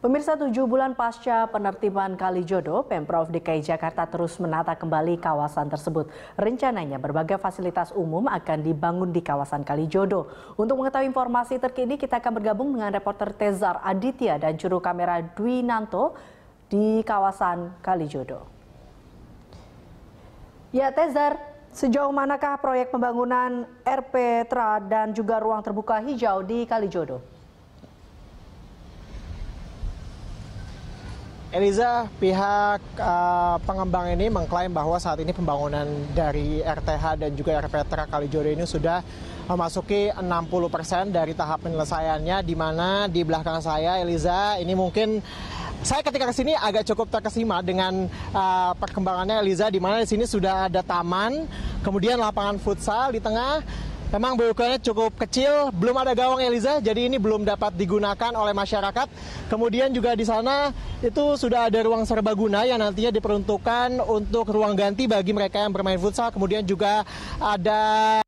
Pemirsa tujuh bulan pasca penertiban Kali Kalijodo, Pemprov DKI Jakarta terus menata kembali kawasan tersebut. Rencananya berbagai fasilitas umum akan dibangun di kawasan Kali Kalijodo. Untuk mengetahui informasi terkini, kita akan bergabung dengan reporter Tezar Aditya dan juru kamera Dwi Nanto di kawasan Kali Kalijodo. Ya Tezar, sejauh manakah proyek pembangunan RP Tra dan juga ruang terbuka hijau di Kali Kalijodo? Eliza, pihak uh, pengembang ini mengklaim bahwa saat ini pembangunan dari RTH dan juga RPTRA Kalijodo ini sudah memasuki 60 persen dari tahap penyelesaiannya, di mana di belakang saya, Eliza, ini mungkin saya ketika ke sini agak cukup terkesima dengan uh, perkembangannya Eliza di mana di sini sudah ada taman, kemudian lapangan futsal di tengah Memang berukurannya cukup kecil, belum ada gawang Eliza, jadi ini belum dapat digunakan oleh masyarakat. Kemudian juga di sana itu sudah ada ruang serbaguna yang nantinya diperuntukkan untuk ruang ganti bagi mereka yang bermain futsal. Kemudian juga ada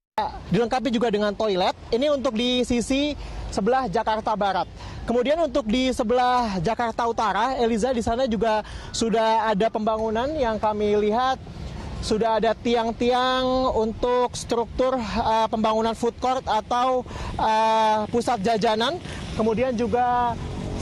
dilengkapi juga dengan toilet. Ini untuk di sisi sebelah Jakarta Barat. Kemudian untuk di sebelah Jakarta Utara, Eliza di sana juga sudah ada pembangunan yang kami lihat sudah ada tiang-tiang untuk struktur uh, pembangunan food court atau uh, pusat jajanan, kemudian juga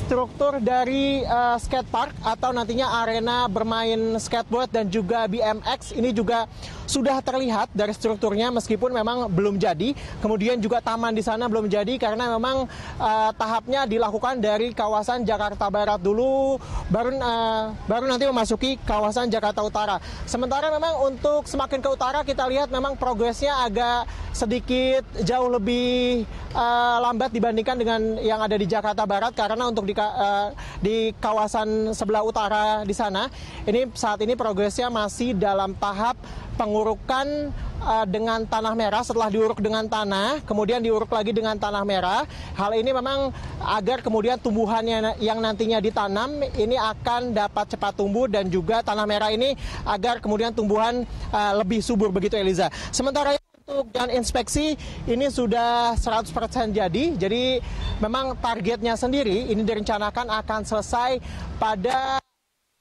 struktur dari uh, eh, park atau nantinya arena bermain skateboard dan juga BMX ini juga sudah terlihat dari strukturnya meskipun memang belum jadi. Kemudian juga taman di sana belum jadi karena memang uh, tahapnya dilakukan dari kawasan Jakarta Barat dulu baru uh, baru nanti memasuki kawasan Jakarta Utara. Sementara memang untuk semakin ke utara kita lihat memang progresnya agak sedikit jauh lebih uh, lambat dibandingkan dengan yang ada di Jakarta Barat karena untuk di, uh, di kawasan sebelah utara di sana ini saat ini progresnya masih dalam tahap pengurukan uh, eh, dengan tanah merah setelah diuruk dengan tanah, kemudian diuruk lagi dengan tanah merah. Hal ini memang agar kemudian tumbuhannya yang nantinya ditanam ini akan dapat cepat tumbuh dan juga tanah merah ini agar kemudian tumbuhan uh, lebih subur begitu Eliza. Sementara untuk dan inspeksi ini sudah 100% jadi. Jadi memang targetnya sendiri ini direncanakan akan selesai pada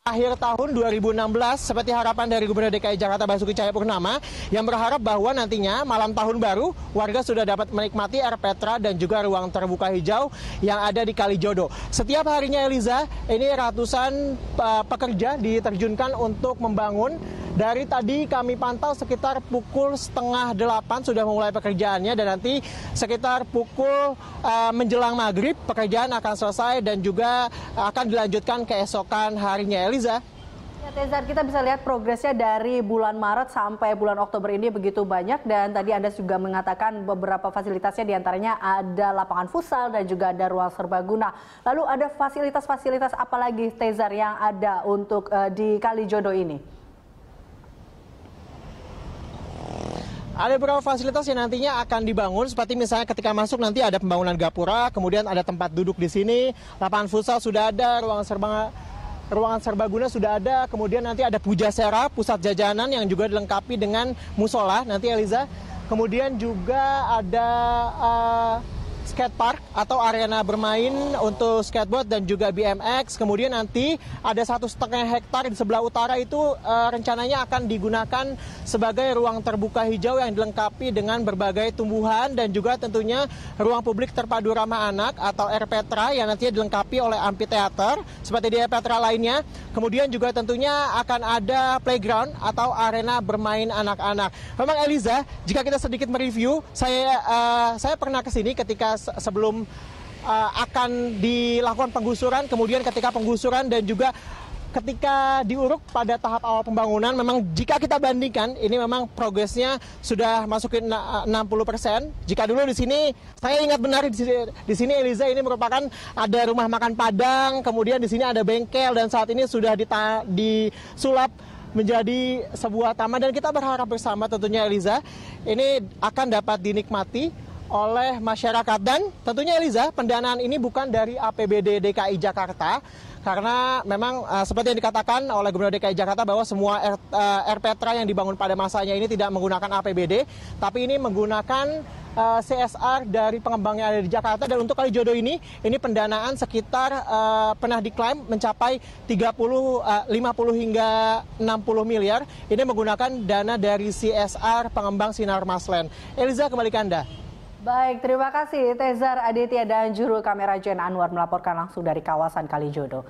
akhir tahun 2016 seperti harapan dari Gubernur DKI Jakarta Basuki Cahayapurnama yang berharap bahwa nantinya malam tahun baru warga sudah dapat menikmati air Petra dan juga ruang terbuka hijau yang ada di Kalijodo. Setiap harinya Eliza, ini ratusan uh, pekerja diterjunkan untuk membangun dari tadi kami pantau sekitar pukul setengah delapan sudah memulai pekerjaannya dan nanti sekitar pukul uh, menjelang maghrib pekerjaan akan selesai dan juga akan dilanjutkan keesokan harinya. Eliza. Ya, Tezar, kita bisa lihat progresnya dari bulan Maret sampai bulan Oktober ini begitu banyak dan tadi Anda juga mengatakan beberapa fasilitasnya diantaranya ada lapangan futsal dan juga ada ruang serbaguna. Lalu ada fasilitas-fasilitas apa lagi Tezar yang ada untuk uh, di Kalijodo ini? Ada beberapa fasilitas yang nantinya akan dibangun seperti misalnya ketika masuk nanti ada pembangunan gapura, kemudian ada tempat duduk di sini, lapangan futsal sudah ada, ruangan serba ruangan serbaguna sudah ada, kemudian nanti ada puja sera, pusat jajanan yang juga dilengkapi dengan musola nanti Eliza. Kemudian juga ada uh, skate park atau arena bermain untuk skateboard dan juga BMX. Kemudian nanti ada satu setengah hektar di sebelah utara itu uh, rencananya akan digunakan sebagai ruang terbuka hijau yang dilengkapi dengan berbagai tumbuhan dan juga tentunya ruang publik terpadu ramah anak atau RPTRA yang nantinya dilengkapi oleh amphitheater seperti di RPTRA lainnya. Kemudian juga tentunya akan ada playground atau arena bermain anak-anak. Memang Eliza, jika kita sedikit mereview, saya uh, saya pernah ke sini ketika sebelum uh, akan dilakukan penggusuran, kemudian ketika penggusuran dan juga ketika diuruk pada tahap awal pembangunan memang jika kita bandingkan ini memang progresnya sudah masukin 60%. Eh, persen Jika dulu di sini saya ingat benar di sini, di sini Eliza ini merupakan ada rumah makan Padang, kemudian di sini ada bengkel dan saat ini sudah dita, disulap menjadi sebuah taman dan kita berharap bersama tentunya Eliza ini akan dapat dinikmati oleh masyarakat dan tentunya Eliza pendanaan ini bukan dari APBD DKI Jakarta karena memang uh, seperti yang dikatakan oleh Gubernur DKI Jakarta bahwa semua R, uh, eh, RPTRA yang dibangun pada masanya ini tidak menggunakan APBD tapi ini menggunakan uh, eh, CSR dari pengembang yang ada di Jakarta dan untuk kali jodoh ini ini pendanaan sekitar uh, pernah diklaim mencapai 30 uh, 50 hingga 60 miliar ini menggunakan dana dari CSR pengembang Sinar Maslen. Eliza kembali ke Anda. Baik, terima kasih Tezar Aditya dan juru kamera Jen Anwar melaporkan langsung dari kawasan Kalijodo.